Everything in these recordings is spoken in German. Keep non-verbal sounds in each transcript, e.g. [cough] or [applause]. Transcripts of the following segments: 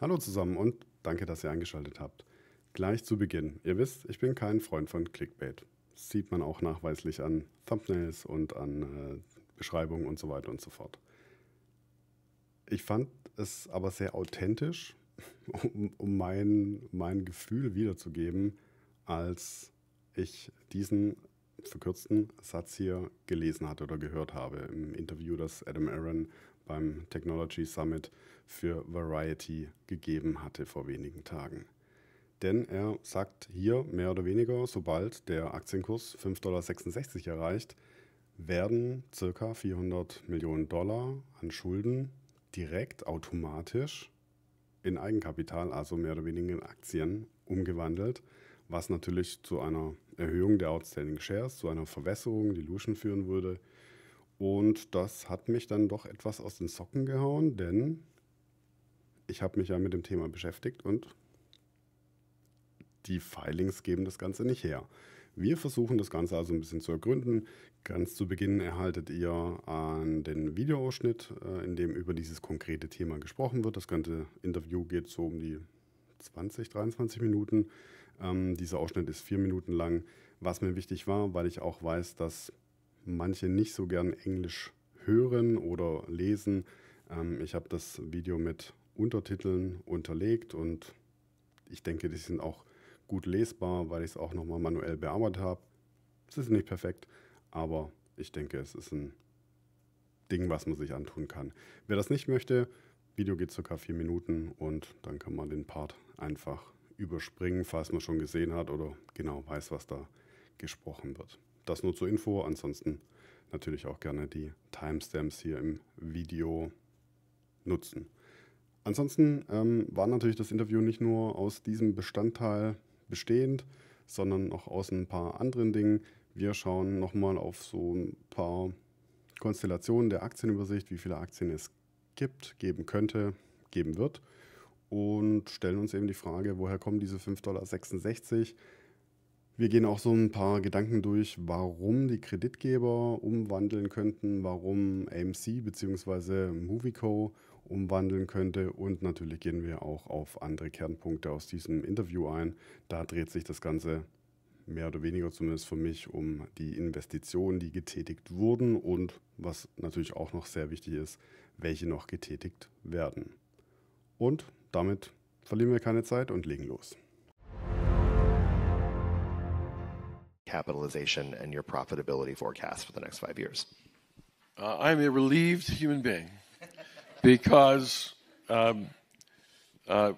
Hallo zusammen und danke, dass ihr eingeschaltet habt. Gleich zu Beginn. Ihr wisst, ich bin kein Freund von Clickbait. Das sieht man auch nachweislich an Thumbnails und an äh, Beschreibungen und so weiter und so fort. Ich fand es aber sehr authentisch, [laughs] um, um mein, mein Gefühl wiederzugeben, als ich diesen verkürzten Satz hier gelesen hatte oder gehört habe im Interview, das Adam Aaron beim Technology Summit für Variety gegeben hatte vor wenigen Tagen. Denn er sagt hier mehr oder weniger, sobald der Aktienkurs 5,66 Dollar erreicht, werden ca. 400 Millionen Dollar an Schulden direkt automatisch in Eigenkapital, also mehr oder weniger in Aktien, umgewandelt, was natürlich zu einer Erhöhung der Outstanding Shares, zu einer Verwässerung, Dilution führen würde und das hat mich dann doch etwas aus den Socken gehauen, denn ich habe mich ja mit dem Thema beschäftigt und die Filings geben das Ganze nicht her. Wir versuchen das Ganze also ein bisschen zu ergründen. Ganz zu Beginn erhaltet ihr an den Videoausschnitt, äh, in dem über dieses konkrete Thema gesprochen wird. Das ganze Interview geht so um die 20, 23 Minuten. Ähm, dieser Ausschnitt ist vier Minuten lang, was mir wichtig war, weil ich auch weiß, dass manche nicht so gern Englisch hören oder lesen. Ähm, ich habe das Video mit Untertiteln unterlegt und ich denke, die sind auch gut lesbar, weil ich es auch nochmal manuell bearbeitet habe. Es ist nicht perfekt, aber ich denke, es ist ein Ding, was man sich antun kann. Wer das nicht möchte, Video geht ca. vier Minuten und dann kann man den Part einfach überspringen, falls man schon gesehen hat oder genau weiß, was da gesprochen wird. Das nur zur Info. Ansonsten natürlich auch gerne die Timestamps hier im Video nutzen. Ansonsten ähm, war natürlich das Interview nicht nur aus diesem Bestandteil bestehend, sondern auch aus ein paar anderen Dingen. Wir schauen nochmal auf so ein paar Konstellationen der Aktienübersicht, wie viele Aktien es gibt, geben könnte, geben wird und stellen uns eben die Frage, woher kommen diese 5,66 Dollar? Wir gehen auch so ein paar Gedanken durch, warum die Kreditgeber umwandeln könnten, warum AMC bzw. Movico umwandeln könnte und natürlich gehen wir auch auf andere Kernpunkte aus diesem Interview ein. Da dreht sich das Ganze mehr oder weniger zumindest für mich um die Investitionen, die getätigt wurden und was natürlich auch noch sehr wichtig ist, welche noch getätigt werden. Und damit verlieren wir keine Zeit und legen los. capitalization and your profitability forecast for the next five years? Uh, I'm a relieved human being because um, uh,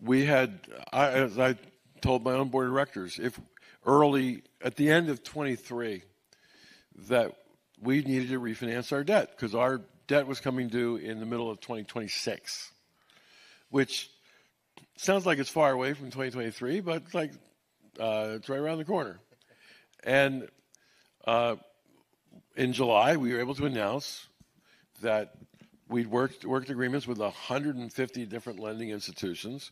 we had, I, as I told my own board of directors, if early at the end of 23, that we needed to refinance our debt because our debt was coming due in the middle of 2026, which sounds like it's far away from 2023, but like uh, it's right around the corner. And uh, in July, we were able to announce that we'd worked, worked agreements with 150 different lending institutions,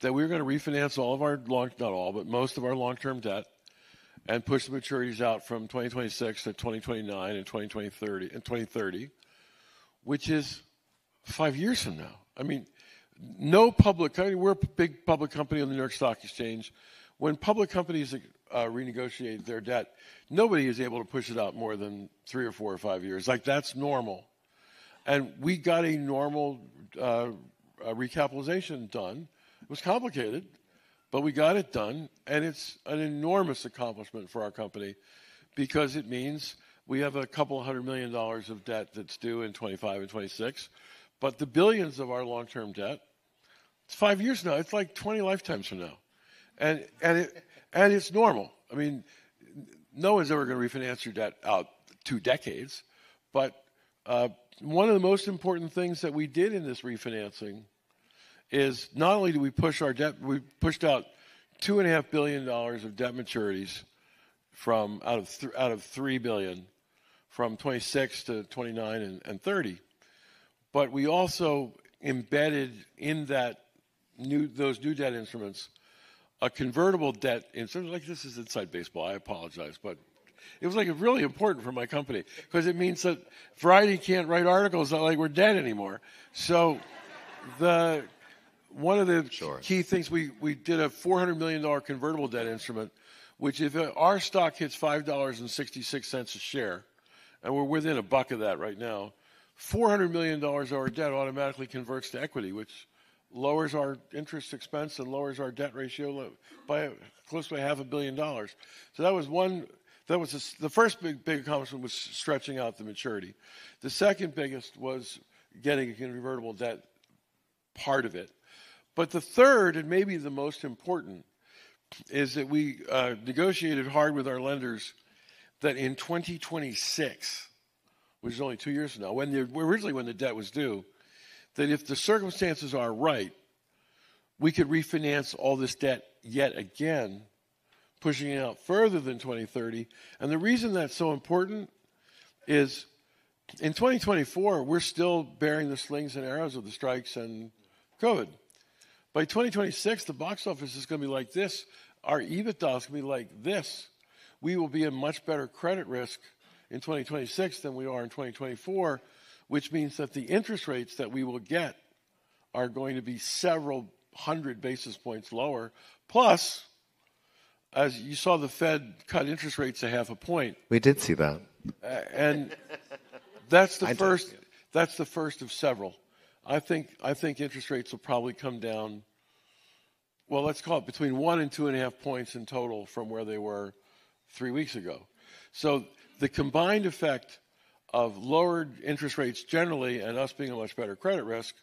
that we were going to refinance all of our long, not all, but most of our long term debt and push the maturities out from 2026 to 2029 and 2030 and 2030, which is five years from now. I mean, no public company, we're a big public company on the New York Stock Exchange when public companies uh, renegotiate their debt, nobody is able to push it out more than three or four or five years. Like that's normal, and we got a normal uh, uh, recapitalization done. It was complicated, but we got it done, and it's an enormous accomplishment for our company because it means we have a couple hundred million dollars of debt that's due in 25 and 26, but the billions of our long-term debt. It's five years now. It's like 20 lifetimes from now and and it, and it's normal. I mean, no one's ever going to refinance your debt out two decades, but uh, one of the most important things that we did in this refinancing is not only do we push our debt, we pushed out two and a half billion dollars of debt maturities from out of th- out of three billion from 26 to 29 and, and 30, but we also embedded in that new those new debt instruments a convertible debt instrument like this is inside baseball. I apologize, but it was like really important for my company because it means that Variety can't write articles that like we're dead anymore. So the one of the sure. key things we we did a 400 million dollar convertible debt instrument, which if uh, our stock hits five dollars and 66 cents a share, and we're within a buck of that right now, 400 million dollars of our debt automatically converts to equity, which lowers our interest expense and lowers our debt ratio by close to half a billion dollars. So that was one. That was a, the first big big accomplishment was stretching out the maturity. The second biggest was getting a convertible debt part of it. But the third, and maybe the most important, is that we uh, negotiated hard with our lenders that in 2026, which is only two years from now, when the, originally when the debt was due, that if the circumstances are right, we could refinance all this debt yet again, pushing it out further than 2030. And the reason that's so important is in 2024, we're still bearing the slings and arrows of the strikes and COVID. By 2026, the box office is going to be like this. Our EBITDA is going to be like this. We will be in much better credit risk in 2026 than we are in 2024 which means that the interest rates that we will get are going to be several hundred basis points lower. Plus, as you saw, the Fed cut interest rates a half a point. We did see that, uh, and that's the I first. That's the first of several. I think I think interest rates will probably come down. Well, let's call it between one and two and a half points in total from where they were three weeks ago. So the combined effect of lowered interest rates generally and us being a much better credit risk,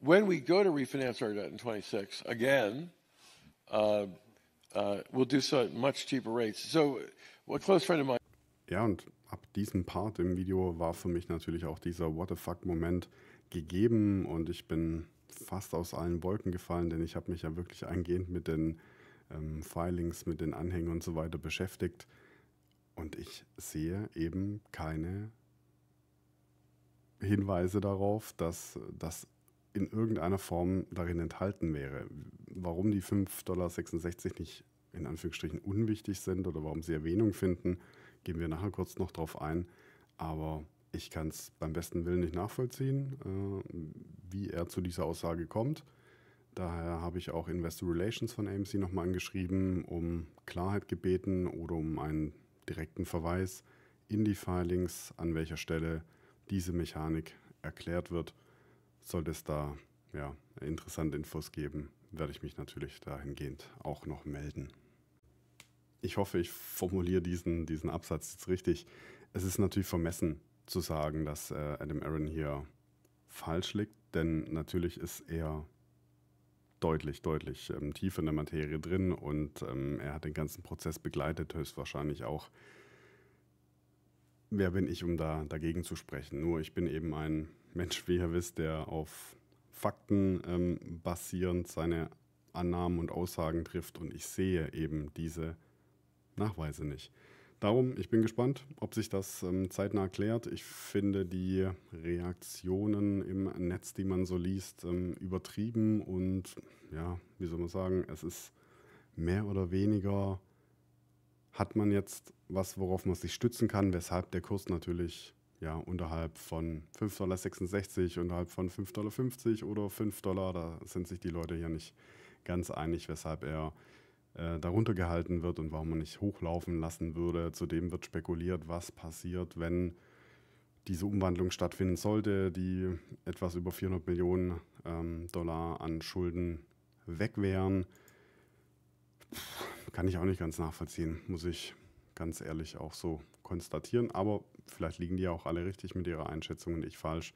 when we go to refinance our debt in 26 again, uh, uh, we'll do so at much cheaper rates. So, a close friend of mine. Ja, und ab diesem Part im Video war für mich natürlich auch dieser What the fuck Moment gegeben und ich bin fast aus allen Wolken gefallen, denn ich habe mich ja wirklich eingehend mit den ähm, Filings, mit den Anhängen und so weiter beschäftigt und ich sehe eben keine Hinweise darauf, dass das in irgendeiner Form darin enthalten wäre. Warum die 5,66 Dollar nicht in Anführungsstrichen unwichtig sind oder warum sie Erwähnung finden, gehen wir nachher kurz noch drauf ein. Aber ich kann es beim besten Willen nicht nachvollziehen, äh, wie er zu dieser Aussage kommt. Daher habe ich auch Investor Relations von AMC nochmal angeschrieben, um Klarheit gebeten oder um einen direkten Verweis in die Filings, an welcher Stelle diese Mechanik erklärt wird. Sollte es da ja, interessante Infos geben, werde ich mich natürlich dahingehend auch noch melden. Ich hoffe, ich formuliere diesen, diesen Absatz jetzt richtig. Es ist natürlich vermessen zu sagen, dass äh, Adam Aaron hier falsch liegt, denn natürlich ist er deutlich, deutlich ähm, tief in der Materie drin und ähm, er hat den ganzen Prozess begleitet, höchstwahrscheinlich auch wer bin ich, um da dagegen zu sprechen? Nur ich bin eben ein Mensch, wie ihr wisst, der auf Fakten ähm, basierend seine Annahmen und Aussagen trifft und ich sehe eben diese Nachweise nicht. Darum, ich bin gespannt, ob sich das ähm, zeitnah klärt. Ich finde die Reaktionen im Netz, die man so liest, ähm, übertrieben und ja, wie soll man sagen, es ist mehr oder weniger hat man jetzt was, worauf man sich stützen kann, weshalb der Kurs natürlich ja, unterhalb von 5,66 Dollar, unterhalb von 5,50 Dollar oder 5 Dollar, da sind sich die Leute ja nicht ganz einig, weshalb er äh, darunter gehalten wird und warum man nicht hochlaufen lassen würde. Zudem wird spekuliert, was passiert, wenn diese Umwandlung stattfinden sollte, die etwas über 400 Millionen ähm, Dollar an Schulden weg wären. Pff kann ich auch nicht ganz nachvollziehen, muss ich ganz ehrlich auch so konstatieren. Aber vielleicht liegen die ja auch alle richtig mit ihrer Einschätzung und ich falsch.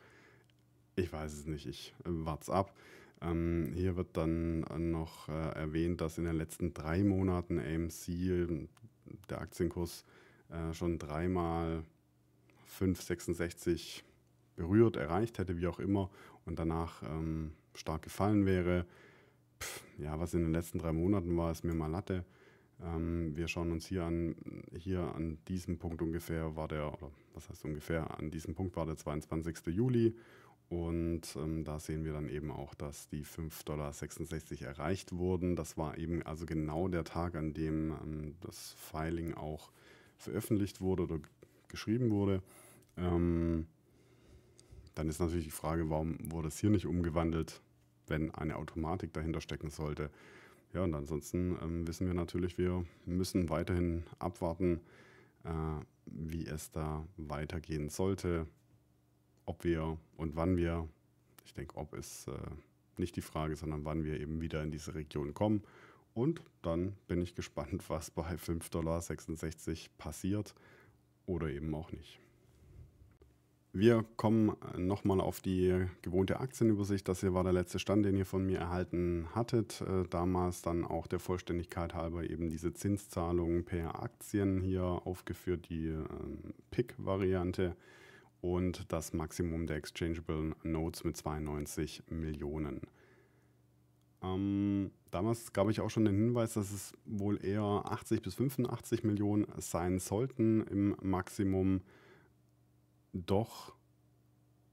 Ich weiß es nicht, ich äh, wart's ab. Ähm, hier wird dann noch äh, erwähnt, dass in den letzten drei Monaten AMC der Aktienkurs äh, schon dreimal 5,66 berührt, erreicht hätte, wie auch immer, und danach ähm, stark gefallen wäre. Pff, ja, was in den letzten drei Monaten war, ist mir mal Latte. Ähm, wir schauen uns hier an, hier an diesem Punkt ungefähr war der, oder was heißt ungefähr, an diesem Punkt war der 22. Juli und ähm, da sehen wir dann eben auch, dass die 5,66 Dollar erreicht wurden. Das war eben also genau der Tag, an dem ähm, das Filing auch veröffentlicht wurde oder geschrieben wurde. Ähm, dann ist natürlich die Frage, warum wurde es hier nicht umgewandelt, wenn eine Automatik dahinter stecken sollte. Ja, und ansonsten ähm, wissen wir natürlich, wir müssen weiterhin abwarten, äh, wie es da weitergehen sollte, ob wir und wann wir, ich denke, ob ist äh, nicht die Frage, sondern wann wir eben wieder in diese Region kommen. Und dann bin ich [laughs] gespannt, was bei 5,66 Dollar passiert oder eben auch nicht. Wir kommen äh, nochmal auf die gewohnte Aktienübersicht. Das hier war der letzte Stand, den ihr von mir erhalten hattet. Äh, damals dann auch der Vollständigkeit halber eben diese Zinszahlungen per Aktien hier aufgeführt, die ähm, PIC-Variante und das Maximum der Exchangeable Notes mit 92 Millionen. Ähm, damals gab ich auch schon den Hinweis, dass es wohl eher 80 bis 85 Millionen sein sollten im Maximum. Doch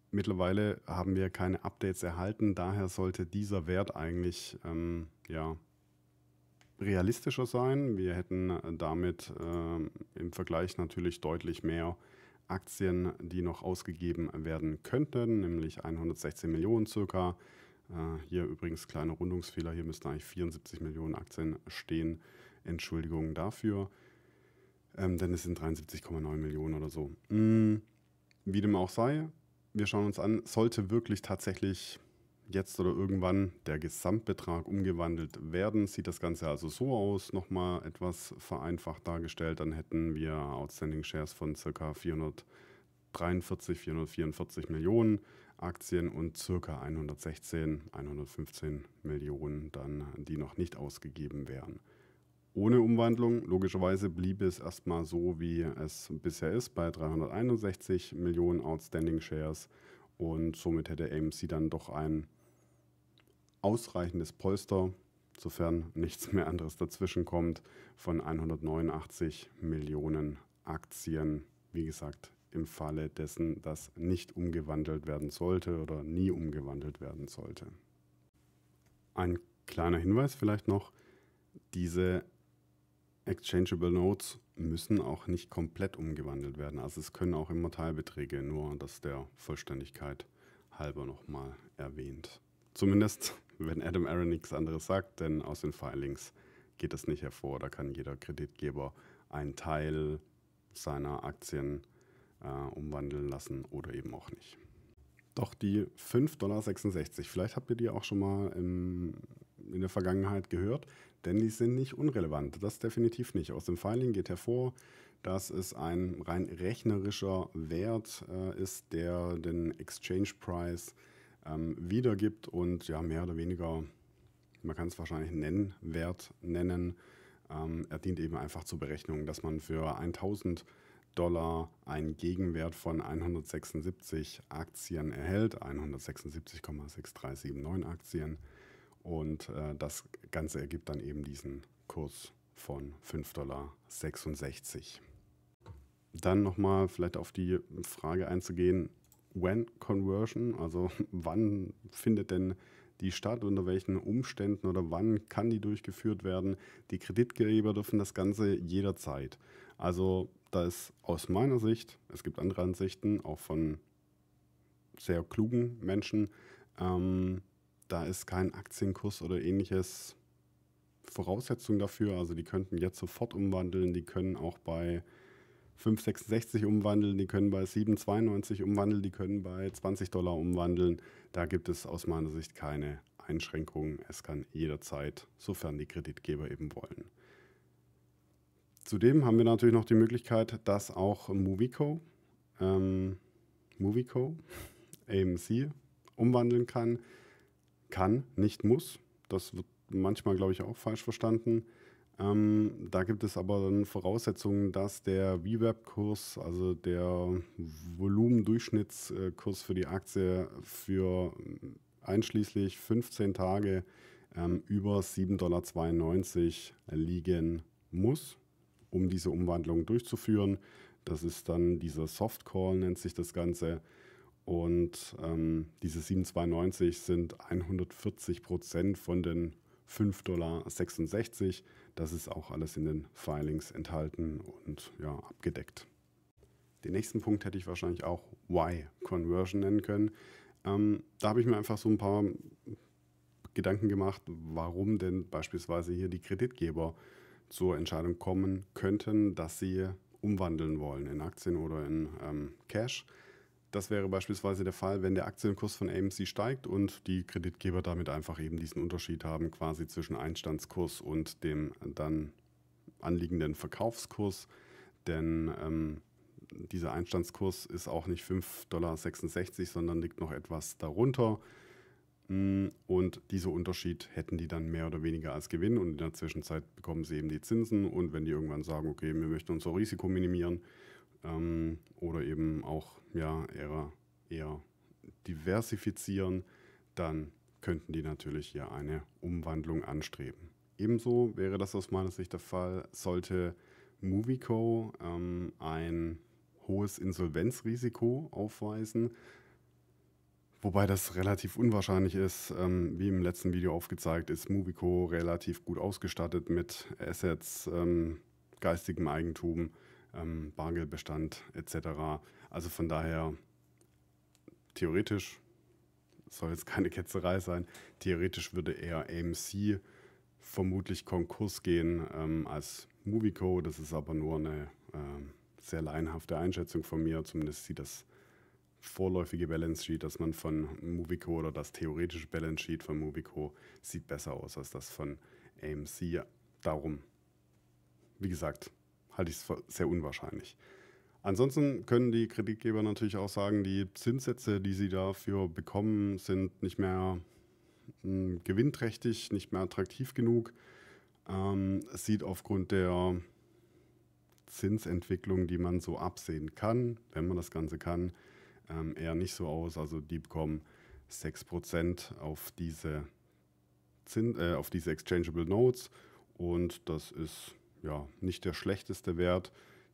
mittlerweile haben wir keine Updates erhalten. Daher sollte dieser Wert eigentlich ähm, ja, realistischer sein. Wir hätten äh, damit ähm, im Vergleich natürlich deutlich mehr Aktien, die noch ausgegeben werden könnten, nämlich 116 Millionen circa. Äh, hier übrigens kleiner Rundungsfehler, hier müssten eigentlich 74 Millionen Aktien stehen. Entschuldigung dafür. Ähm, denn es sind 73,9 Millionen oder so. Mm. Wie dem auch sei, wir schauen uns an, sollte wirklich tatsächlich jetzt oder irgendwann der Gesamtbetrag umgewandelt werden, sieht das Ganze also so aus, nochmal etwas vereinfacht dargestellt, dann hätten wir Outstanding Shares von ca. 443, 444 Millionen Aktien und ca. 116, 115 Millionen dann, die noch nicht ausgegeben wären ohne Umwandlung. Logischerweise blieb es erstmal so, wie es bisher ist, bei 361 Millionen Outstanding Shares. Und somit hätte AMC dann doch ein ausreichendes Polster, sofern nichts mehr anderes dazwischen kommt, von 189 Millionen Aktien. Wie gesagt, im Falle dessen, dass nicht umgewandelt werden sollte oder nie umgewandelt werden sollte. Ein kleiner Hinweis vielleicht noch, diese Exchangeable Notes müssen auch nicht komplett umgewandelt werden. Also es können auch immer Teilbeträge, nur dass der Vollständigkeit halber nochmal erwähnt. Zumindest, [laughs] wenn Adam Aaron nichts anderes sagt, denn aus den Filings geht das nicht hervor. Da kann jeder Kreditgeber einen Teil seiner Aktien äh, umwandeln lassen oder eben auch nicht. Doch die 5,66 Dollar, vielleicht habt ihr die auch schon mal im in der Vergangenheit gehört, denn die sind nicht unrelevant. Das definitiv nicht. Aus dem Filing geht hervor, dass es ein rein rechnerischer Wert äh, ist, der den Exchange Price ähm, wiedergibt und ja mehr oder weniger, man kann es wahrscheinlich Nennwert nennen. Ähm, er dient eben einfach zur Berechnung, dass man für 1000 Dollar einen Gegenwert von 176 Aktien erhält, 176,6379 Aktien. Und äh, das Ganze ergibt dann eben diesen Kurs von 5,66 Dollar. Dann nochmal vielleicht auf die Frage einzugehen, when conversion, also [laughs] wann findet denn die statt, unter welchen Umständen oder wann kann die durchgeführt werden. Die Kreditgeber dürfen das Ganze jederzeit. Also da ist aus meiner Sicht, es gibt andere Ansichten, auch von sehr klugen Menschen, ähm, da ist kein Aktienkurs oder ähnliches Voraussetzung dafür. Also die könnten jetzt sofort umwandeln, die können auch bei 5,66 umwandeln, die können bei 7,92 umwandeln, die können bei 20 Dollar umwandeln. Da gibt es aus meiner Sicht keine Einschränkungen. Es kann jederzeit, sofern die Kreditgeber eben wollen. Zudem haben wir natürlich noch die Möglichkeit, dass auch Movico, ähm, Movico AMC umwandeln kann kann, nicht muss. Das wird manchmal, glaube ich, auch falsch verstanden. Ähm, da gibt es aber dann Voraussetzungen, dass der VWAP-Kurs, also der Volumendurchschnittskurs für die Aktie, für einschließlich 15 Tage ähm, über 7,92 Dollar liegen muss, um diese Umwandlung durchzuführen. Das ist dann dieser Softcall, nennt sich das Ganze. Und ähm, diese 7,92 sind 140 Prozent von den 5,66 Dollar. Das ist auch alles in den Filings enthalten und ja, abgedeckt. Den nächsten Punkt hätte ich wahrscheinlich auch Why-Conversion nennen können. Ähm, da habe ich mir einfach so ein paar Gedanken gemacht, warum denn beispielsweise hier die Kreditgeber zur Entscheidung kommen könnten, dass sie umwandeln wollen in Aktien oder in ähm, Cash. Das wäre beispielsweise der Fall, wenn der Aktienkurs von AMC steigt und die Kreditgeber damit einfach eben diesen Unterschied haben, quasi zwischen Einstandskurs und dem dann anliegenden Verkaufskurs. Denn ähm, dieser Einstandskurs ist auch nicht 5,66 Dollar, sondern liegt noch etwas darunter. Hm, und dieser Unterschied hätten die dann mehr oder weniger als Gewinn und in der Zwischenzeit bekommen sie eben die Zinsen und wenn die irgendwann sagen, okay, wir möchten unser Risiko minimieren, ähm, oder eben auch ja, eher, eher diversifizieren, dann könnten die natürlich ja eine Umwandlung anstreben. Ebenso wäre das aus meiner Sicht der Fall, sollte Movico ähm, ein hohes Insolvenzrisiko aufweisen, wobei das relativ unwahrscheinlich ist. Ähm, wie im letzten Video aufgezeigt, ist Movico relativ gut ausgestattet mit Assets, ähm, geistigem Eigentum ähm, Bargeldbestand etc. Also von daher theoretisch soll jetzt keine Ketzerei sein. Theoretisch würde eher AMC vermutlich Konkurs gehen ähm, als Movico. Das ist aber nur eine äh, sehr laienhafte Einschätzung von mir. Zumindest sieht das vorläufige Balance Sheet, das man von Movico oder das theoretische Balance Sheet von Movico sieht besser aus als das von AMC. Darum, wie gesagt, halte ich es für sehr unwahrscheinlich. Ansonsten können die Kreditgeber natürlich auch sagen, die Zinssätze, die sie dafür bekommen, sind nicht mehr mh, hm, gewinnträchtig, nicht mehr attraktiv genug. Ähm, es sieht aufgrund der Zinsentwicklung, die man so absehen kann, wenn man das Ganze kann, ähm, eher nicht so aus. Also die bekommen 6% auf diese, Zin äh, auf diese Exchangeable Notes und das ist ja, nicht der schlechteste Wert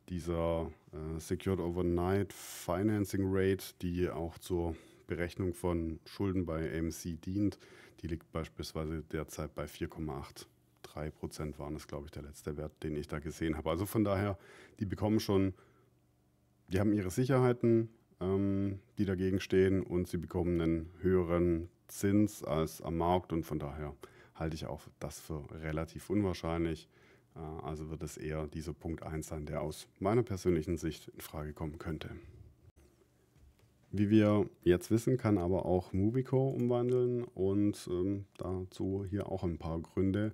dieser äh, Secured Overnight Financing Rate, die auch zur Berechnung von Schulden bei AMC dient. Die liegt beispielsweise derzeit bei 4,83 Prozent, waren das, glaube ich, der letzte Wert, den ich da gesehen habe. Also von daher, die bekommen schon, die haben ihre Sicherheiten, ähm, die dagegen stehen und sie bekommen einen höheren Zins als am Markt und von daher halte ich auch das für relativ unwahrscheinlich. Äh, also wird es eher dieser Punkt 1 sein, der aus meiner persönlichen Sicht in Frage kommen könnte. Wie wir jetzt wissen, kann aber auch Movico umwandeln und ähm, dazu hier auch ein paar Gründe.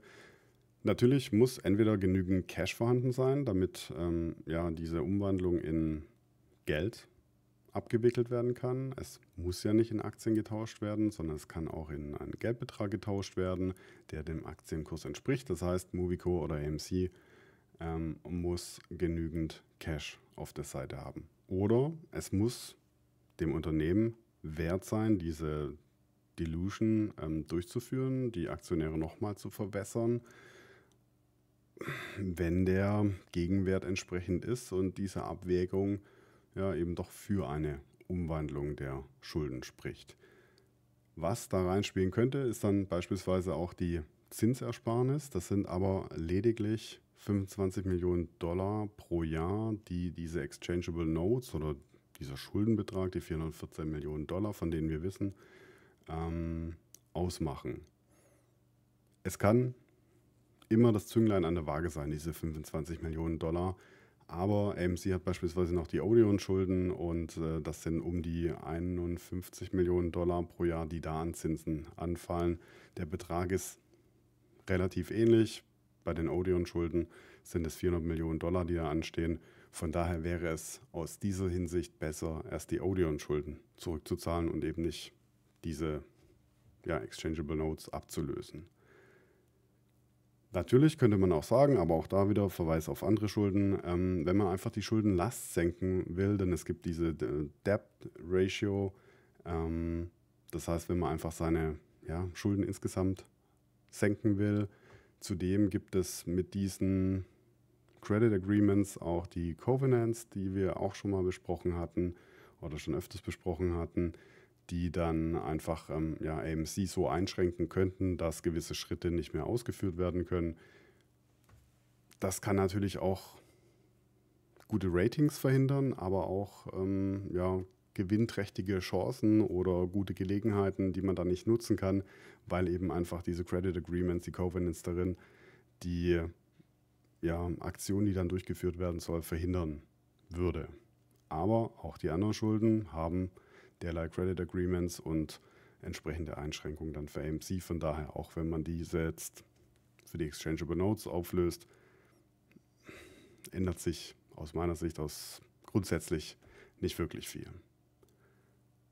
Natürlich muss entweder genügend Cash vorhanden sein, damit ähm, ja, diese Umwandlung in Geld abgewickelt werden kann. Es muss ja nicht in Aktien getauscht werden, sondern es kann auch in einen Geldbetrag getauscht werden, der dem Aktienkurs entspricht. Das heißt, Movico oder AMC ähm, muss genügend Cash auf der Seite haben. Oder es muss dem Unternehmen wert sein, diese Dilution ähm, durchzuführen, die Aktionäre nochmal zu verbessern, wenn der Gegenwert entsprechend ist und diese Abwägung ja eben doch für eine Umwandlung der Schulden spricht. Was da reinspielen könnte, ist dann beispielsweise auch die Zinsersparnis. Das sind aber lediglich 25 Millionen Dollar pro Jahr, die diese Exchangeable Notes oder dieser Schuldenbetrag, die 414 Millionen Dollar, von denen wir wissen, ähm, ausmachen. Es kann immer das Zünglein an der Waage sein, diese 25 Millionen Dollar aber AMC hat beispielsweise noch die Odeon-Schulden und äh, das sind um die 51 Millionen Dollar pro Jahr, die da an Zinsen anfallen. Der Betrag ist relativ ähnlich. Bei den Odeon-Schulden sind es 400 Millionen Dollar, die da anstehen. Von daher wäre es aus dieser Hinsicht besser, erst die Odeon-Schulden zurückzuzahlen und eben nicht diese ja, Exchangeable Notes abzulösen. Natürlich könnte man auch sagen, aber auch da wieder Verweis auf andere Schulden, ähm, wenn man einfach die Schuldenlast senken will, denn es gibt diese Debt Ratio. Ähm, das heißt, wenn man einfach seine ja, Schulden insgesamt senken will, zudem gibt es mit diesen Credit Agreements auch die Covenants, die wir auch schon mal besprochen hatten oder schon öfters besprochen hatten die dann einfach ähm, ja, AMC so einschränken könnten, dass gewisse Schritte nicht mehr ausgeführt werden können. Das kann natürlich auch gute Ratings verhindern, aber auch ähm, ja, gewinnträchtige Chancen oder gute Gelegenheiten, die man dann nicht nutzen kann, weil eben einfach diese Credit Agreements, die Covenants darin, die ja, Aktion, die dann durchgeführt werden soll, verhindern würde. Aber auch die anderen Schulden haben derlei Credit Agreements und entsprechende Einschränkungen dann für AMC. Von daher, auch wenn man die setzt, für die Exchangeable Notes auflöst, ändert sich aus meiner Sicht aus grundsätzlich nicht wirklich viel.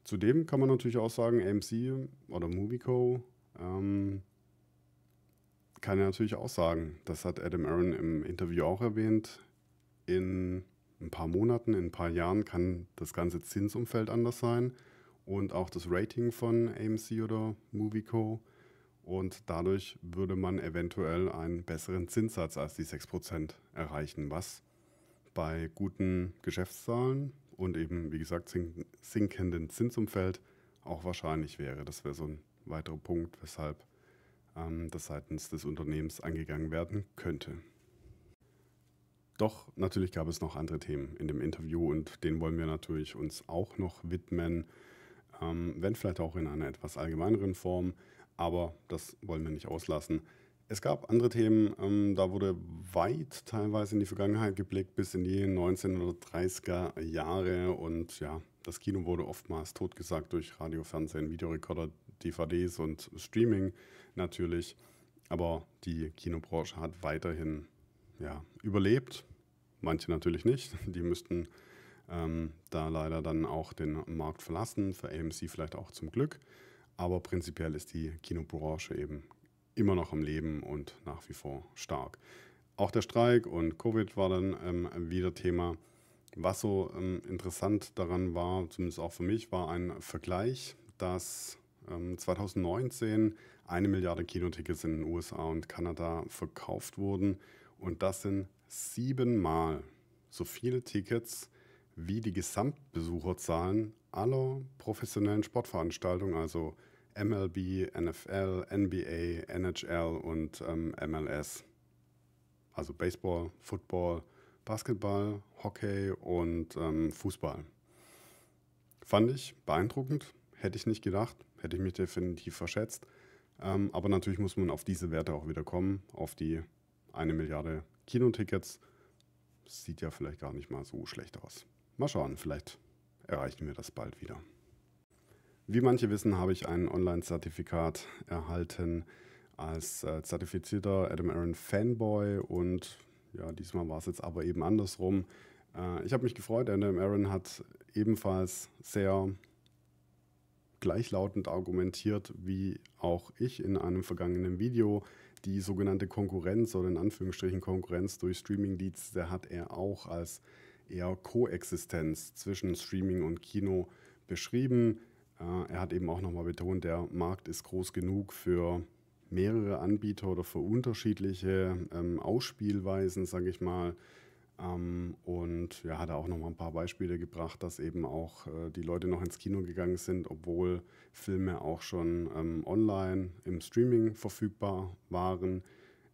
Zudem kann man natürlich auch sagen, AMC oder Movico ähm, kann ja natürlich auch sagen, das hat Adam Aaron im Interview auch erwähnt, in ein paar Monaten, in ein paar Jahren kann das ganze Zinsumfeld anders sein und auch das Rating von AMC oder Movieco. Und dadurch würde man eventuell einen besseren Zinssatz als die 6% erreichen, was bei guten Geschäftszahlen und eben, wie gesagt, sinkenden Zinsumfeld auch wahrscheinlich wäre. Das wäre so ein weiterer Punkt, weshalb ähm, das seitens des Unternehmens angegangen werden könnte. Doch natürlich gab es noch andere Themen in dem Interview und denen wollen wir natürlich uns auch noch widmen, ähm, wenn vielleicht auch in einer etwas allgemeineren Form, aber das wollen wir nicht auslassen. Es gab andere Themen, ähm, da wurde weit teilweise in die Vergangenheit geblickt, bis in die 1930er Jahre und ja, das Kino wurde oftmals totgesagt durch Radio, Fernsehen, Videorekorder, DVDs und Streaming natürlich. Aber die Kinobranche hat weiterhin ja, überlebt manche natürlich nicht. [laughs] Die müssten ähm, da leider dann auch den Markt verlassen, für AMC vielleicht auch zum Glück. Aber prinzipiell ist die Kinobranche eben immer noch am Leben und nach wie vor stark. Auch der Streik und Covid war dann ähm, wieder Thema. Was so ähm, interessant daran war, zumindest auch für mich, war ein Vergleich, dass 2019 ähm, eine Milliarde Kinotickets in den USA und Kanada verkauft wurden. Und das sind siebenmal so viele Tickets wie die Gesamtbesucherzahlen aller professionellen Sportveranstaltungen, also MLB, NFL, NBA, NHL und ähm, MLS. Also Baseball, Football, Basketball, Hockey und ähm, Fußball. Fand ich beeindruckend, hätte ich nicht gedacht, hätte ich mich definitiv verschätzt. Ähm, aber natürlich muss man auf diese Werte auch wieder kommen, auf die eine Milliarde Kinotickets. Sieht ja vielleicht gar nicht mal so schlecht aus. Mal schauen, vielleicht erreichen wir das bald wieder. Wie manche wissen, habe ich ein Online-Zertifikat erhalten als äh, zertifizierter Adam Aaron Fanboy und ja, diesmal war es jetzt aber eben andersrum. Äh, ich habe mich gefreut, Adam Aaron hat ebenfalls sehr gleichlautend argumentiert wie auch ich in einem vergangenen Video die sogenannte Konkurrenz oder in Anführungsstrichen Konkurrenz durch Streaming-Dienste hat er auch als eher Koexistenz zwischen Streaming und Kino beschrieben. Äh, er hat eben auch nochmal betont, der Markt ist groß genug für mehrere Anbieter oder für unterschiedliche ähm, Ausspielweisen, sage ich mal. Ähm, und ja, hat er auch noch mal ein paar Beispiele gebracht, dass eben auch äh, die Leute noch ins Kino gegangen sind, obwohl Filme auch schon ähm, online im Streaming verfügbar waren.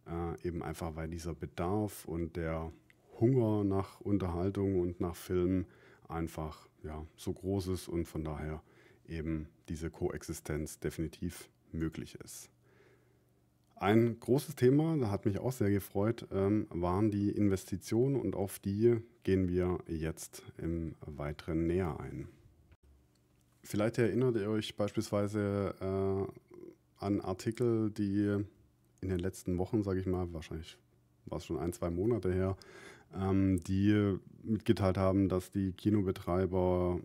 Äh, eben einfach, weil dieser Bedarf und der Hunger nach Unterhaltung und nach Filmen einfach ja, so groß ist und von daher eben diese Koexistenz definitiv möglich ist. Ein großes Thema, da hat mich auch sehr gefreut, ähm, waren die Investitionen und auf die gehen wir jetzt im Weiteren näher ein. Vielleicht erinnert ihr euch beispielsweise äh, an Artikel, die in den letzten Wochen, sage ich mal, wahrscheinlich war es schon ein, zwei Monate her, ähm, die mitgeteilt haben, dass die Kinobetreiber,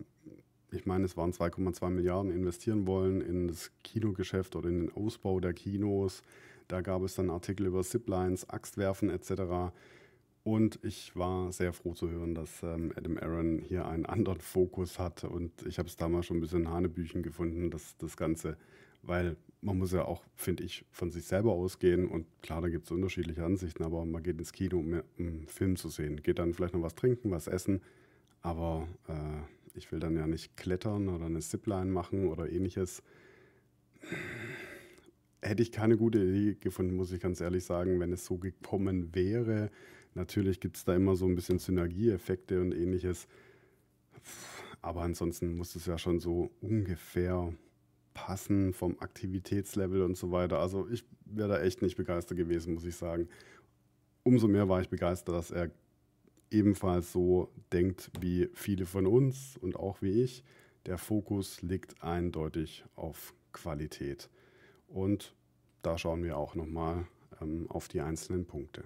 ich meine, es waren 2,2 Milliarden investieren wollen in das Kinogeschäft oder in den Ausbau der Kinos da gab es dann Artikel über Ziplines, Axtwerfen etc. Und ich war sehr froh zu hören, dass ähm, Adam Aaron hier einen anderen Fokus hat. Und ich habe es damals schon ein bisschen Hanebüchen gefunden, dass das Ganze, weil man muss ja auch, finde ich, von sich selber ausgehen. Und klar, da gibt es unterschiedliche Ansichten, aber man geht ins Kino, um, einen Film zu sehen. Geht dann vielleicht noch was trinken, was essen. Aber äh, ich will dann ja nicht klettern oder eine Zipline machen oder ähnliches hätte ich keine gute Idee gefunden, muss ich ganz ehrlich sagen, wenn es so gekommen wäre. Natürlich gibt es da immer so ein bisschen Synergieeffekte und ähnliches. Aber ansonsten muss es ja schon so ungefähr passen vom Aktivitätslevel und so weiter. Also ich wäre da echt nicht begeistert gewesen, muss ich sagen. Umso mehr war ich begeistert, dass er ebenfalls so denkt wie viele von uns und auch wie ich. Der Fokus liegt eindeutig auf Qualität. Und da schauen wir auch nochmal ähm, auf die einzelnen Punkte.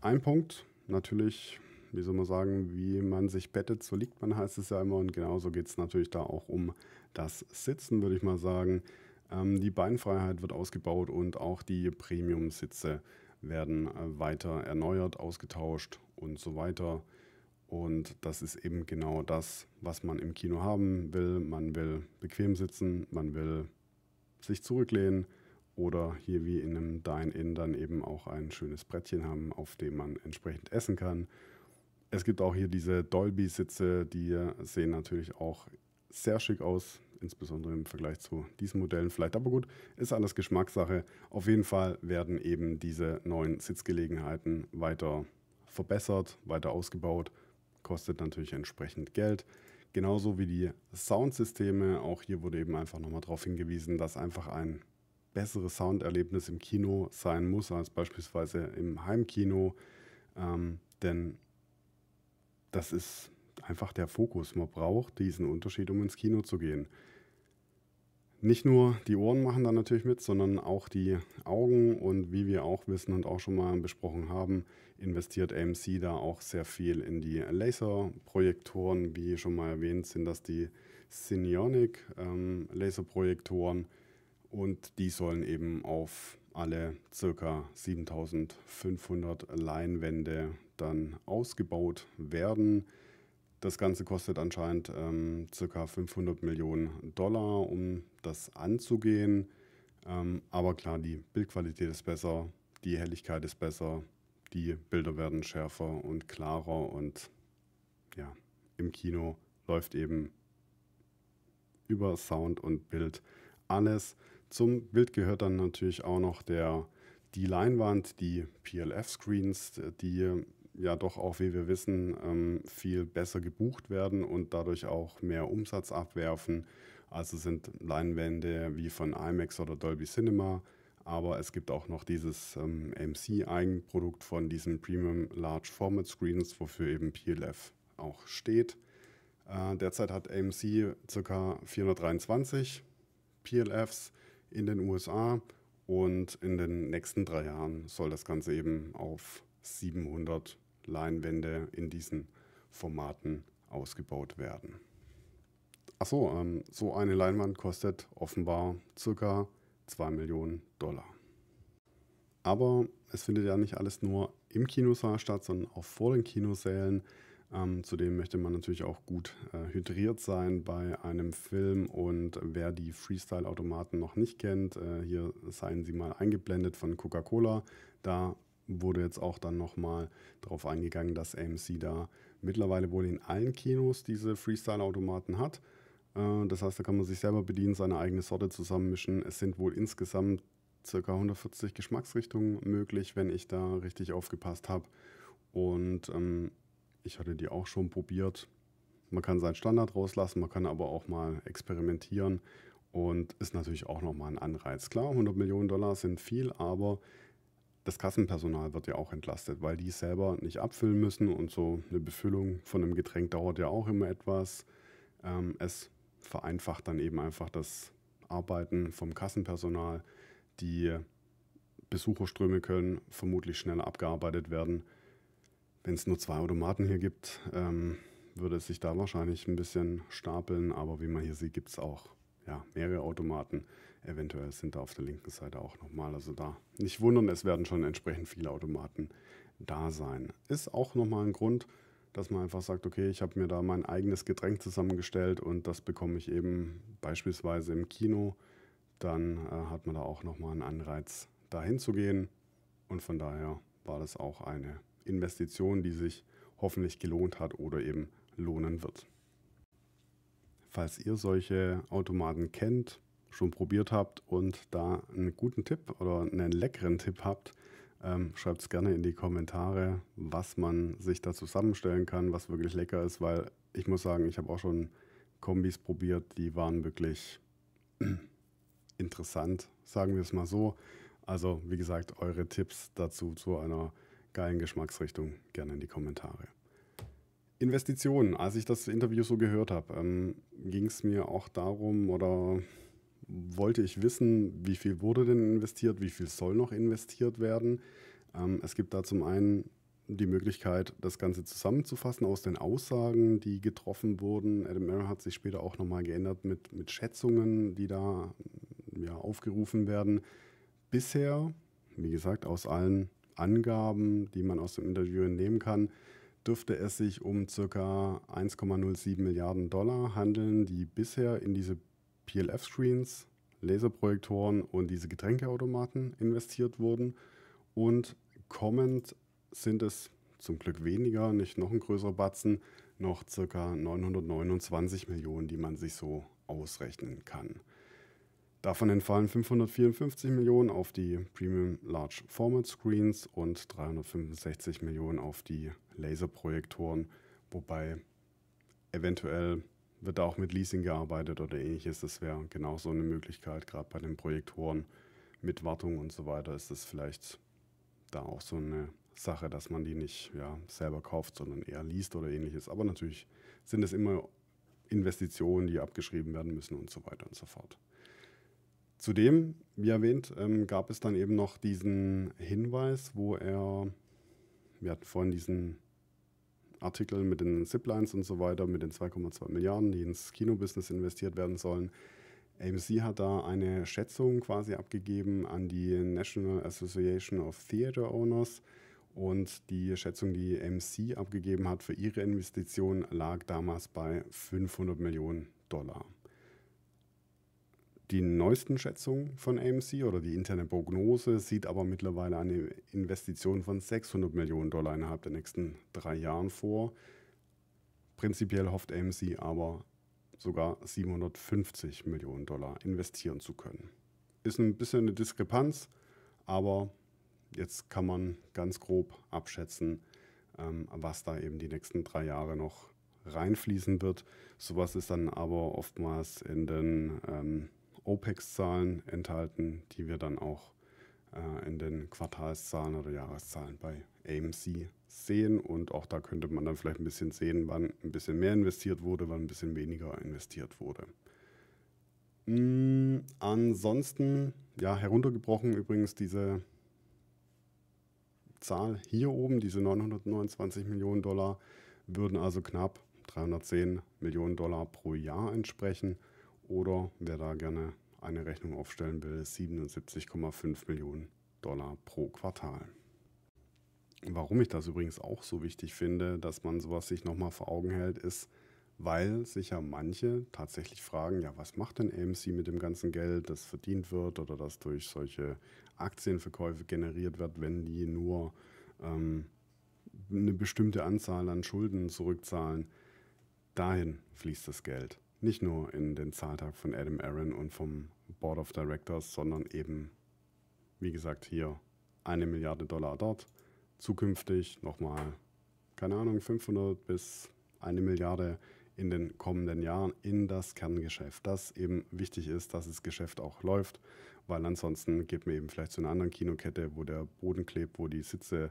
Ein Punkt, natürlich, wie soll man sagen, wie man sich bettet, so liegt man, heißt es ja immer. Und genauso geht es natürlich da auch um das Sitzen, würde ich mal sagen. Ähm, die Beinfreiheit wird ausgebaut und auch die Premium-Sitze werden äh, weiter erneuert, ausgetauscht und so weiter. Und das ist eben genau das, was man im Kino haben will. Man will bequem sitzen, man will sich zurücklehnen oder hier wie in einem Dine-In dann eben auch ein schönes Brettchen haben, auf dem man entsprechend essen kann. Es gibt auch hier diese Dolby-Sitze, die sehen natürlich auch sehr schick aus, insbesondere im Vergleich zu diesen Modellen vielleicht. Aber gut, ist alles Geschmackssache. Auf jeden Fall werden eben diese neuen Sitzgelegenheiten weiter verbessert, weiter ausgebaut. Kostet natürlich entsprechend Geld. Genauso wie die Soundsysteme. Auch hier wurde eben einfach nochmal darauf hingewiesen, dass einfach ein besseres Sounderlebnis im Kino sein muss als beispielsweise im Heimkino. Ähm, denn das ist einfach der Fokus. Man braucht diesen Unterschied, um ins Kino zu gehen. Nicht nur die Ohren machen da natürlich mit, sondern auch die Augen und wie wir auch wissen und auch schon mal besprochen haben, investiert AMC da auch sehr viel in die Laserprojektoren. Wie schon mal erwähnt, sind das die Synionic ähm, Laserprojektoren und die sollen eben auf alle ca. 7500 Leinwände dann ausgebaut werden. Das Ganze kostet anscheinend ähm, ca. 500 Millionen Dollar, um das anzugehen. Ähm, aber klar, die Bildqualität ist besser, die Helligkeit ist besser, die Bilder werden schärfer und klarer und ja, im Kino läuft eben über Sound und Bild alles. Zum Bild gehört dann natürlich auch noch der, die Leinwand, die PLF-Screens, die ja doch auch, wie wir wissen, ähm, viel besser gebucht werden und dadurch auch mehr Umsatz abwerfen. Also sind Leinwände wie von IMAX oder Dolby Cinema aber es gibt auch noch dieses ähm, MC-Eigenprodukt von diesen Premium Large Format Screens, wofür eben PLF auch steht. Äh, derzeit hat AMC ca. 423 PLFs in den USA und in den nächsten drei Jahren soll das Ganze eben auf 700 Leinwände in diesen Formaten ausgebaut werden. Achso, ähm, so eine Leinwand kostet offenbar ca. 2 Millionen Dollar. Aber es findet ja nicht alles nur im Kinosaal statt, sondern auch vor den Kinosälen. Ähm, zudem möchte man natürlich auch gut äh, hydriert sein bei einem Film. Und wer die Freestyle-Automaten noch nicht kennt, äh, hier seien sie mal eingeblendet von Coca-Cola. Da wurde jetzt auch dann nochmal darauf eingegangen, dass AMC da mittlerweile wohl in allen Kinos diese Freestyle-Automaten hat. Äh, das heißt, da kann man sich selber bedienen, seine eigene Sorte zusammenmischen. Es sind wohl insgesamt ca. 140 Geschmacksrichtungen möglich, wenn ich da richtig aufgepasst habe. Und ähm, ich hatte die auch schon probiert. Man kann seinen Standard rauslassen, man kann aber auch mal experimentieren und ist natürlich auch nochmal ein Anreiz. Klar, 100 Millionen Dollar sind viel, aber das Kassenpersonal wird ja auch entlastet, weil die selber nicht abfüllen müssen und so eine Befüllung von einem Getränk dauert ja auch immer etwas. Ähm, es vereinfacht dann eben einfach das Arbeiten vom Kassenpersonal. Die Besucherströme können vermutlich schneller abgearbeitet werden. Wenn es nur zwei Automaten hier gibt, ähm, würde es sich da wahrscheinlich ein bisschen stapeln, aber wie man hier sieht, gibt es auch ja, mehrere Automaten. Eventuell sind da auf der linken Seite auch nochmal, also da nicht wundern, es werden schon entsprechend viele Automaten da sein. Ist auch nochmal ein Grund, dass man einfach sagt, okay, ich habe mir da mein eigenes Getränk zusammengestellt und das bekomme ich eben beispielsweise im Kino, dann äh, hat man da auch nochmal einen Anreiz, dahin zu gehen. Und von daher war das auch eine Investition, die sich hoffentlich gelohnt hat oder eben lohnen wird. Falls ihr solche Automaten kennt, schon probiert habt und da einen guten Tipp oder einen leckeren Tipp habt, ähm, Schreibt es gerne in die Kommentare, was man sich da zusammenstellen kann, was wirklich lecker ist, weil ich muss sagen, ich habe auch schon Kombis probiert, die waren wirklich [clears throat] interessant, sagen wir es mal so. Also wie gesagt, eure Tipps dazu zu einer geilen Geschmacksrichtung gerne in die Kommentare. Investitionen. Als ich das Interview so gehört habe, ähm, ging es mir auch darum oder wollte ich wissen, wie viel wurde denn investiert, wie viel soll noch investiert werden. Ähm, es gibt da zum einen die Möglichkeit, das Ganze zusammenzufassen aus den Aussagen, die getroffen wurden. Adam Arrow hat sich später auch nochmal geändert mit, mit Schätzungen, die da mm, ja, aufgerufen werden. Bisher, wie gesagt, aus allen Angaben, die man aus dem Interview entnehmen kann, dürfte es sich um ca. 1,07 Milliarden Dollar handeln, die bisher in diese PLF-Screens, Laserprojektoren und diese Getränkeautomaten investiert wurden. Und kommend sind es zum Glück weniger, nicht noch ein größerer Batzen, noch ca. 929 Millionen, die man sich so ausrechnen kann. Davon entfallen 554 Millionen auf die Premium Large Format Screens und 365 Millionen auf die Laserprojektoren, wobei eventuell wird da auch mit Leasing gearbeitet oder ähnliches. Das wäre genauso eine Möglichkeit, gerade bei den Projektoren mit Wartung und so weiter ist das vielleicht da auch so eine Sache, dass man die nicht ja, selber kauft, sondern eher liest oder ähnliches. Aber natürlich sind es immer Investitionen, die abgeschrieben werden müssen und so weiter und so fort. Zudem, wie erwähnt, ähm, gab es dann eben noch diesen Hinweis, wo er, wir hatten vorhin diesen Artikel mit den Ziplines und so weiter, mit den 2,2 Milliarden, die ins Kinobusiness investiert werden sollen. AMC ähm, hat da eine Schätzung quasi abgegeben an die National Association of Theater Owners. Und die Schätzung, die AMC ähm, abgegeben hat für ihre Investition, lag damals bei 500 Millionen Dollar. Die neuesten Schätzungen von AMC oder die interne Prognose sieht aber mittlerweile eine Investition von 600 Millionen Dollar innerhalb der nächsten drei Jahren vor. Prinzipiell hofft AMC aber sogar 750 Millionen Dollar investieren zu können. Ist ein bisschen eine Diskrepanz, aber jetzt kann man ganz grob abschätzen, ähm, was da eben die nächsten drei Jahre noch reinfließen wird. Sowas ist dann aber oftmals in den ähm, OPEX-Zahlen enthalten, die wir dann auch äh, in den Quartalszahlen oder Jahreszahlen bei AMC sehen. Und auch da könnte man dann vielleicht ein bisschen sehen, wann ein bisschen mehr investiert wurde, wann ein bisschen weniger investiert wurde. Mm, ansonsten, ja, heruntergebrochen übrigens diese Zahl hier oben, diese 929 Millionen Dollar, würden also knapp 310 Millionen Dollar pro Jahr entsprechen. Oder wer da gerne eine Rechnung aufstellen will, 77,5 Millionen Dollar pro Quartal. Warum ich das übrigens auch so wichtig finde, dass man sowas sich nochmal vor Augen hält, ist, weil sich ja manche tatsächlich fragen, ja, was macht denn AMC mit dem ganzen Geld, das verdient wird oder das durch solche Aktienverkäufe generiert wird, wenn die nur ähm, eine bestimmte Anzahl an Schulden zurückzahlen. Dahin fließt das Geld nicht nur in den Zahltag von Adam Aaron und vom Board of Directors, sondern eben, wie gesagt, hier eine Milliarde Dollar dort. Zukünftig nochmal, keine Ahnung, 500 bis eine Milliarde in den kommenden Jahren in das Kerngeschäft. Das eben wichtig ist, dass das Geschäft auch läuft, weil ansonsten geht man eben vielleicht zu einer anderen Kinokette, wo der Boden klebt, wo die Sitze äh,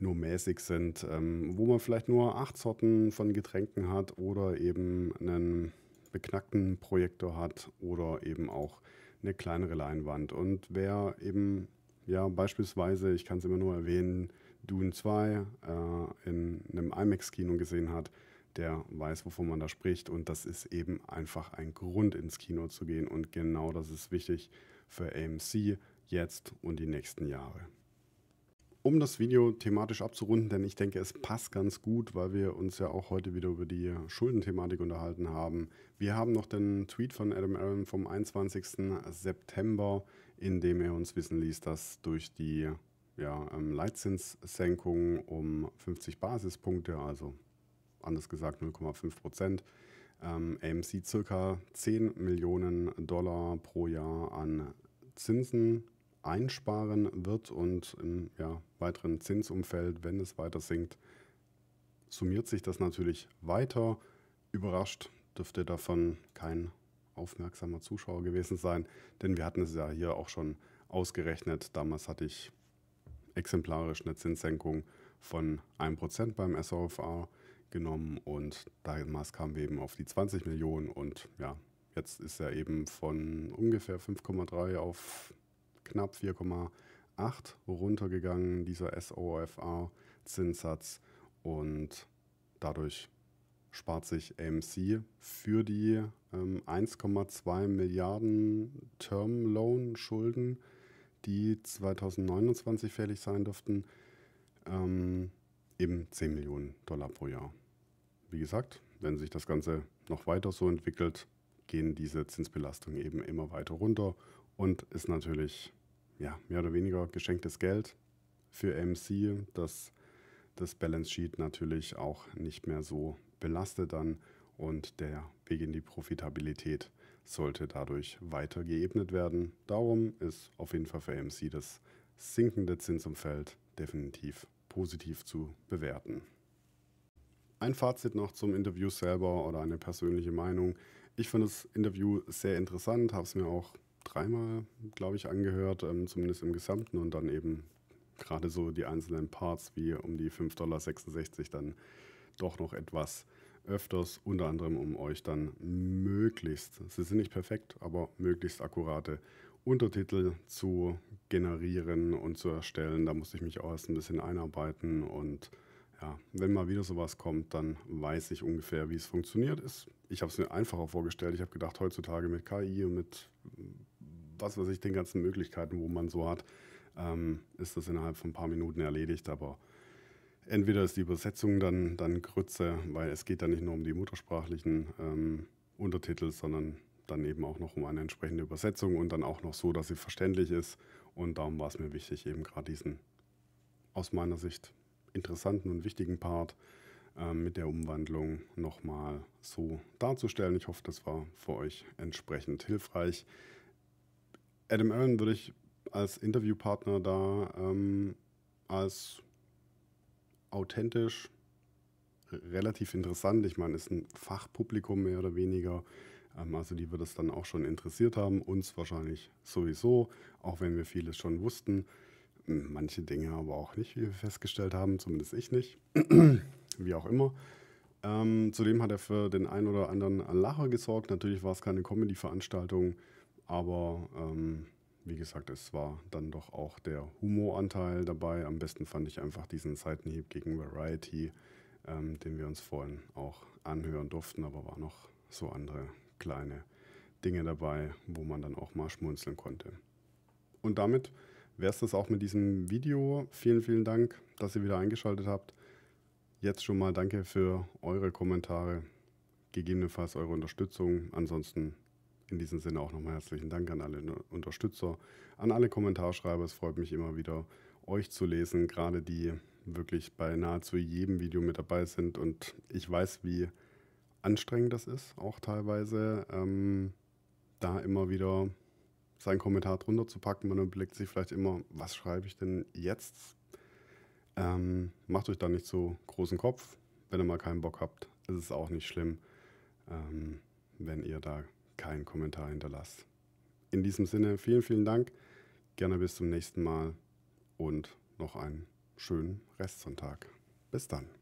nur mäßig sind, ähm, wo man vielleicht nur acht Sorten von Getränken hat oder eben einen beknackten Projektor hat oder eben auch eine kleinere Leinwand. Und wer eben, ja, beispielsweise, ich kann es immer nur erwähnen, Dune 2 äh, in einem IMAX-Kino gesehen hat, der weiß, wovon man da spricht. Und das ist eben einfach ein Grund, ins Kino zu gehen. Und genau das ist wichtig für AMC jetzt und die nächsten Jahre um das Video thematisch abzurunden, denn ich denke, es passt ganz gut, weil wir uns ja auch heute wieder über die Schuldenthematik unterhalten haben. Wir haben noch den Tweet von Adam Aaron vom 21. September, in dem er uns wissen ließ, dass durch die ja, ähm, Leitzinssenkung um 50 Basispunkte, also anders gesagt 0,5 Prozent, ähm, AMC circa 10 Millionen Dollar pro Jahr an Zinsen einsparen wird und im ja, weiteren Zinsumfeld, wenn es weiter sinkt, summiert sich das natürlich weiter. Überrascht dürfte davon kein aufmerksamer Zuschauer gewesen sein, denn wir hatten es ja hier auch schon ausgerechnet. Damals hatte ich exemplarisch eine Zinssenkung von 1% beim SOFA genommen und damals kamen wir eben auf die 20 Millionen und ja, jetzt ist er eben von ungefähr 5,3 auf knapp 4,8 runtergegangen, dieser sofa zinssatz Und dadurch spart sich AMC für die ähm, 1,2 Milliarden Term Loan Schulden, die 2029 fällig sein dürften, ähm, eben 10 Millionen Dollar pro Jahr. Wie gesagt, wenn sich das Ganze noch weiter so entwickelt, gehen diese Zinsbelastungen eben immer weiter runter und ist natürlich ja, mehr oder weniger geschenktes Geld für MC, dass das Balance Sheet natürlich auch nicht mehr so belastet dann und der Weg in die Profitabilität sollte dadurch weiter geebnet werden. Darum ist auf jeden Fall für MC das sinkende Zinsumfeld definitiv positiv zu bewerten. Ein Fazit noch zum Interview selber oder eine persönliche Meinung. Ich finde das Interview sehr interessant, habe es mir auch dreimal, glaube ich, angehört, ähm, zumindest im Gesamten und dann eben gerade so die einzelnen Parts wie um die 5,66 Dollar dann doch noch etwas öfters, unter anderem um euch dann möglichst, sie sind nicht perfekt, aber möglichst akkurate Untertitel zu generieren und zu erstellen. Da musste ich mich auch erst ein bisschen einarbeiten und ja, wenn mal wieder sowas kommt, dann weiß ich ungefähr, wie es funktioniert ist. Ich habe es mir einfacher vorgestellt. Ich habe gedacht, heutzutage mit KI und mit was weiß ich, den ganzen Möglichkeiten, wo man so hat, ähm, ist das innerhalb von ein paar Minuten erledigt. Aber entweder ist die Übersetzung dann, dann Grütze, weil es geht dann nicht nur um die muttersprachlichen ähm, Untertitel, sondern dann eben auch noch um eine entsprechende Übersetzung und dann auch noch so, dass sie verständlich ist. Und darum war es mir wichtig, eben gerade diesen aus meiner Sicht interessanten und wichtigen Part äh, mit der Umwandlung nochmal so darzustellen. Ich hoffe, das war für euch entsprechend hilfreich. Adam Allen würde ich als Interviewpartner da ähm, als authentisch, relativ interessant. Ich meine, ist ein Fachpublikum mehr oder weniger. Ähm, also die wird es dann auch schon interessiert haben, uns wahrscheinlich sowieso, auch wenn wir vieles schon wussten. Manche Dinge aber auch nicht, wie wir festgestellt haben, zumindest ich nicht. [clears throat] wie auch immer. Ähm, zudem hat er für den einen oder anderen Lacher gesorgt. Natürlich war es keine Comedy-Veranstaltung. Aber ähm, wie gesagt, es war dann doch auch der Humoranteil dabei. Am besten fand ich einfach diesen Seitenhieb gegen Variety, ähm, den wir uns vorhin auch anhören durften, aber war noch so andere kleine Dinge dabei, wo man dann auch mal schmunzeln konnte. Und damit wäre es das auch mit diesem Video. Vielen, vielen Dank, dass ihr wieder eingeschaltet habt. Jetzt schon mal danke für eure Kommentare, gegebenenfalls eure Unterstützung. Ansonsten in diesem Sinne auch nochmal herzlichen Dank an alle ne, Unterstützer, an alle Kommentarschreiber. Es freut mich immer wieder, euch zu lesen, gerade die wirklich bei nahezu jedem Video mit dabei sind. Und ich weiß, wie anstrengend das ist, auch teilweise, ähm, da immer wieder seinen Kommentar drunter zu packen. Man überlegt sich vielleicht immer, was schreibe ich denn jetzt? Ähm, macht euch da nicht so großen Kopf. Wenn ihr mal keinen Bock habt, ist es auch nicht schlimm, ähm, wenn ihr da keinen Kommentar hinterlasst. In diesem Sinne, vielen, vielen Dank. Gerne bis zum nächsten Mal und noch einen schönen Restsonntag. Bis dann.